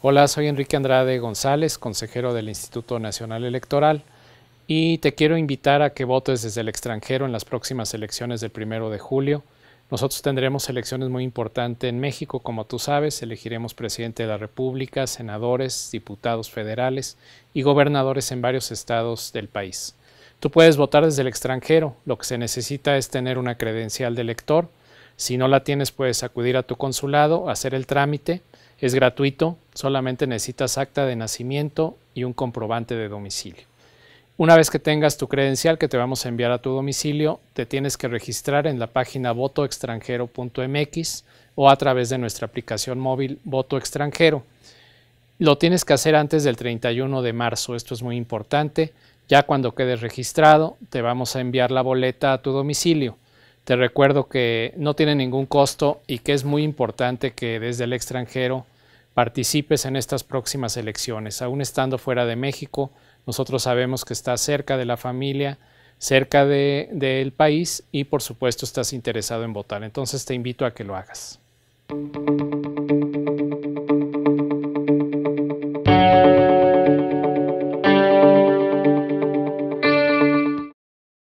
Hola, soy Enrique Andrade González, consejero del Instituto Nacional Electoral, y te quiero invitar a que votes desde el extranjero en las próximas elecciones del primero de julio. Nosotros tendremos elecciones muy importantes en México, como tú sabes, elegiremos presidente de la República, senadores, diputados federales y gobernadores en varios estados del país. Tú puedes votar desde el extranjero, lo que se necesita es tener una credencial de elector, si no la tienes, puedes acudir a tu consulado, hacer el trámite. Es gratuito, solamente necesitas acta de nacimiento y un comprobante de domicilio. Una vez que tengas tu credencial que te vamos a enviar a tu domicilio, te tienes que registrar en la página votoextranjero.mx o a través de nuestra aplicación móvil Voto Extranjero. Lo tienes que hacer antes del 31 de marzo, esto es muy importante. Ya cuando quedes registrado, te vamos a enviar la boleta a tu domicilio. Te recuerdo que no tiene ningún costo y que es muy importante que desde el extranjero participes en estas próximas elecciones. Aún estando fuera de México, nosotros sabemos que estás cerca de la familia, cerca del país y por supuesto estás interesado en votar. Entonces te invito a que lo hagas.